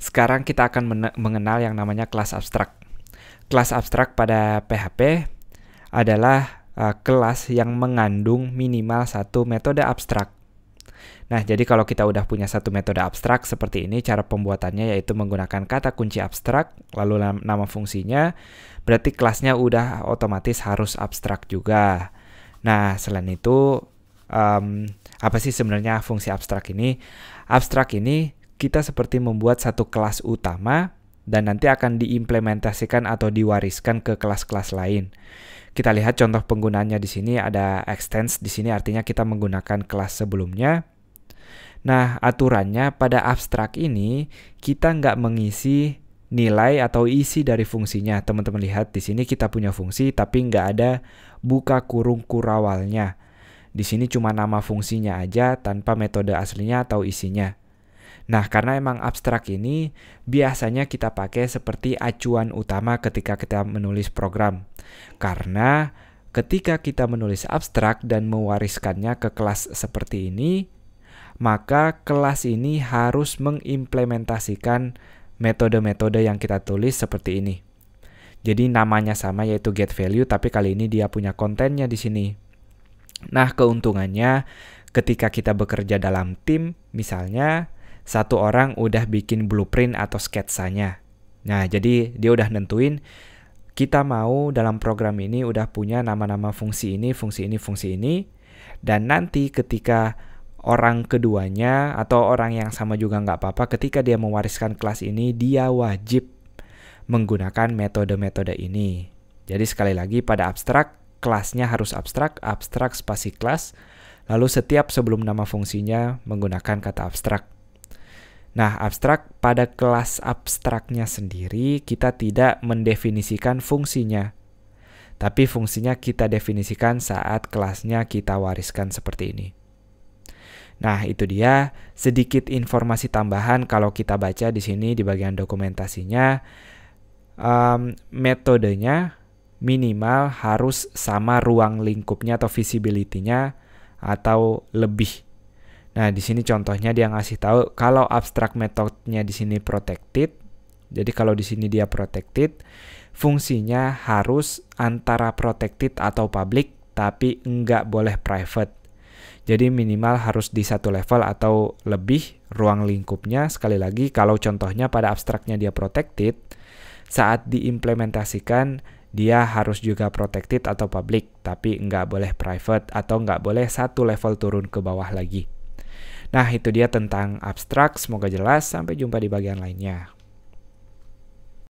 Sekarang kita akan mengenal yang namanya kelas abstrak. Kelas abstrak pada PHP adalah uh, kelas yang mengandung minimal satu metode abstrak. Nah, jadi kalau kita udah punya satu metode abstrak seperti ini, cara pembuatannya yaitu menggunakan kata kunci abstrak, lalu nama fungsinya, berarti kelasnya udah otomatis harus abstrak juga. Nah, selain itu, um, apa sih sebenarnya fungsi abstrak ini? Abstrak ini kita seperti membuat satu kelas utama dan nanti akan diimplementasikan atau diwariskan ke kelas-kelas lain. Kita lihat contoh penggunaannya di sini ada extends di sini artinya kita menggunakan kelas sebelumnya. Nah, aturannya pada abstrak ini kita nggak mengisi nilai atau isi dari fungsinya. Teman-teman lihat di sini kita punya fungsi tapi nggak ada buka kurung kurawalnya. Di sini cuma nama fungsinya aja tanpa metode aslinya atau isinya. Nah, karena emang abstrak ini biasanya kita pakai seperti acuan utama ketika kita menulis program. Karena ketika kita menulis abstrak dan mewariskannya ke kelas seperti ini, maka kelas ini harus mengimplementasikan metode-metode yang kita tulis seperti ini. Jadi namanya sama yaitu get value tapi kali ini dia punya kontennya di sini. Nah, keuntungannya ketika kita bekerja dalam tim misalnya satu orang udah bikin blueprint atau sketsanya. Nah, jadi dia udah nentuin kita mau dalam program ini udah punya nama-nama fungsi ini, fungsi ini, fungsi ini, dan nanti ketika orang keduanya atau orang yang sama juga nggak apa-apa ketika dia mewariskan kelas ini dia wajib menggunakan metode-metode ini. Jadi sekali lagi pada abstrak kelasnya harus abstrak, abstrak spasi kelas, lalu setiap sebelum nama fungsinya menggunakan kata abstrak. Nah, abstrak pada kelas abstraknya sendiri kita tidak mendefinisikan fungsinya. Tapi fungsinya kita definisikan saat kelasnya kita wariskan seperti ini. Nah, itu dia sedikit informasi tambahan kalau kita baca di sini di bagian dokumentasinya. Um, metodenya minimal harus sama ruang lingkupnya atau visibility-nya atau lebih Nah, di sini contohnya dia ngasih tahu kalau abstract methodnya di sini protected. Jadi kalau di sini dia protected, fungsinya harus antara protected atau public tapi nggak boleh private. Jadi minimal harus di satu level atau lebih ruang lingkupnya. Sekali lagi kalau contohnya pada abstraknya dia protected, saat diimplementasikan dia harus juga protected atau public, tapi nggak boleh private atau nggak boleh satu level turun ke bawah lagi. Nah, itu dia tentang abstrak. Semoga jelas. Sampai jumpa di bagian lainnya.